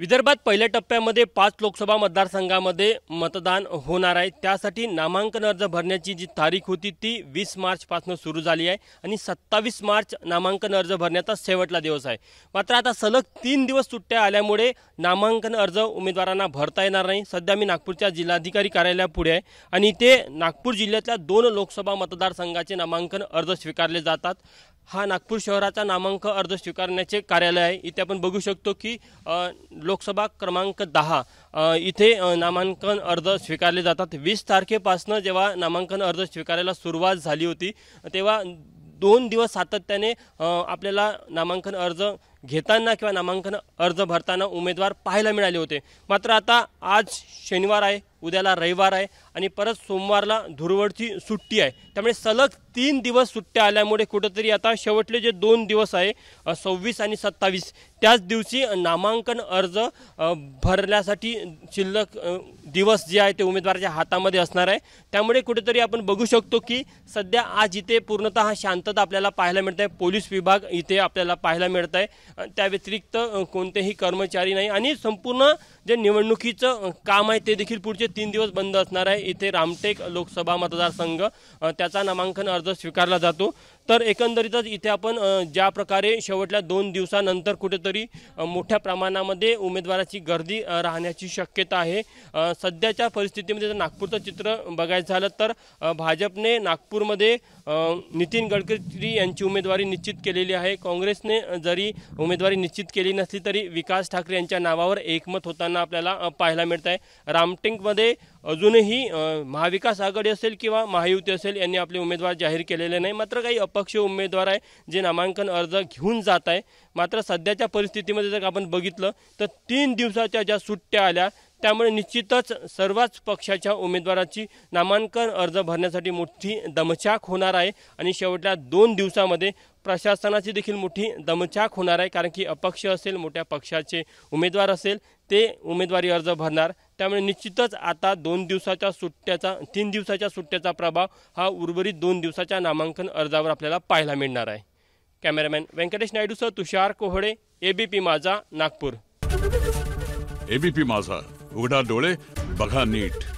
विदर्भात पहिल्या टप्प्यामध्ये पाच लोकसभा मतदारसंघामध्ये मतदान होणार आहे त्यासाठी नामांकन अर्ज भरण्याची जी तारीख होती ती वीस मार्चपासून सुरू झाली आहे आणि सत्तावीस मार्च नामांकन अर्ज भरण्याचा शेवटला दिवस आहे मात्र आता सलग तीन दिवस सुट्ट्या आल्यामुळे नामांकन अर्ज उमेदवारांना भरता येणार नाही सध्या मी नागपूरच्या जिल्हाधिकारी कार्यालयापुढे आहे आणि इथे नागपूर जिल्ह्यातल्या दोन लोकसभा मतदारसंघाचे नामांकन अर्ज स्वीकारले जातात हा नागपूर शहराचा नामांक अर्ज स्वीकारण्याचे कार्यालय आहे इथे आपण बघू शकतो की लोकसभा क्रमांक दहा इथे नामांकन अर्ज स्वीकारले जातात वीस तारखेपासनं जेव्हा नामांकन अर्ज स्वीकारायला सुरुवात झाली होती तेव्हा दोन दिवस सातत्याने आपल्याला नामांकन अर्ज घेताना किंवा नामांकन अर्ज भरताना उमेदवार पाहायला मिळाले होते मात्र आता आज शनिवार आहे उद्याला रविवार आहे आणि परत सोमवारला धुरवडची सुट्टी आहे त्यामुळे सलग तीन दिवस सुट्ट्या आल्यामुळे कुठंतरी आता शेवटले जे दोन दिवस आहे सव्वीस आणि सत्तावीस त्याच दिवशी नामांकन अर्ज भरल्यासाठी शिल्लक दिवस जे आहे ते उमेदवाराच्या हातामध्ये असणार आहे त्यामुळे कुठेतरी आपण बघू शकतो की सध्या आज इथे पूर्णतः शांतता आपल्याला पाहायला मिळत आहे पोलीस विभाग इथे आपल्याला पाहायला मिळत आहे त्या व्यतिरिक्त कोणतेही कर्मचारी नाही आणि संपूर्ण जे निवडणुकीचं काम आहे ते देखील पुढचे तीन दिवस बंद असणार आहे इथे रामटेक लोकसभा मतदारसंघ त्याचा नामांकन अर्ज स्वीकारला जातो तर एकंदरीतच इथे आपण ज्या प्रकारे शेवटल्या दोन दिवसानंतर कुठेतरी मोठ्या प्रमाणामध्ये उमेदवाराची गर्दी राहण्याची शक्यता आहे सध्याच्या परिस्थितीमध्ये जर नागपूरचं चित्र बघायचं झालं तर भाजपने नागपूरमध्ये नितीन गडकरी यांची उमेदवारी निश्चित केलेली आहे काँग्रेसने जरी उमेदवारी निश्चित केली नसली तरी विकास ठाकरे यांच्या नावावर एकमत होताना आपल्याला पाहायला मिळत आहे रामटेकमध्ये अजूनही महाविकास आघाडी असेल किंवा महायुती असेल यांनी आपले उमेदवार जाहीर केलेले नाही मात्र काही अपक्ष उमेदवार आहे जे नामांकन अर्ज घेऊन जात आहे मात्र सध्याच्या परिस्थितीमध्ये जर आपण बघितलं तर तीन दिवसाच्या ज्या सुट्ट्या आल्या त्यामुळे निश्चितच सर्वच पक्षाच्या उमेदवाराची नामांकन अर्ज भरण्यासाठी मोठी दमछाक होणार आहे आणि शेवटल्या दोन दिवसामध्ये प्रशासनाची देखील मोठी दमछाक होणार आहे कारण की अपक्ष असेल मोठ्या पक्षाचे उमेदवार असेल ते उमेदवारी अर्ज भरणार त्यामुळे निश्चितच आता दोन दिवसाच्या सुट्ट्याचा तीन दिवसाच्या सुट्ट्याचा प्रभाव हा उर्वरित दोन दिवसाच्या नामांकन अर्जावर आपल्याला पाहायला मिळणार आहे कॅमेरामॅन व्यंकटेश नायडूसह तुषार कोहळे एबीपी माझा नागपूर एबीपी माझा उघडा डोळे बघा नीट